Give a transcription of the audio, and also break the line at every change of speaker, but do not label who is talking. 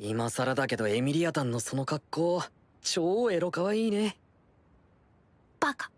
今更だけどエミリアタンのその格
好超エロかわいいねバカ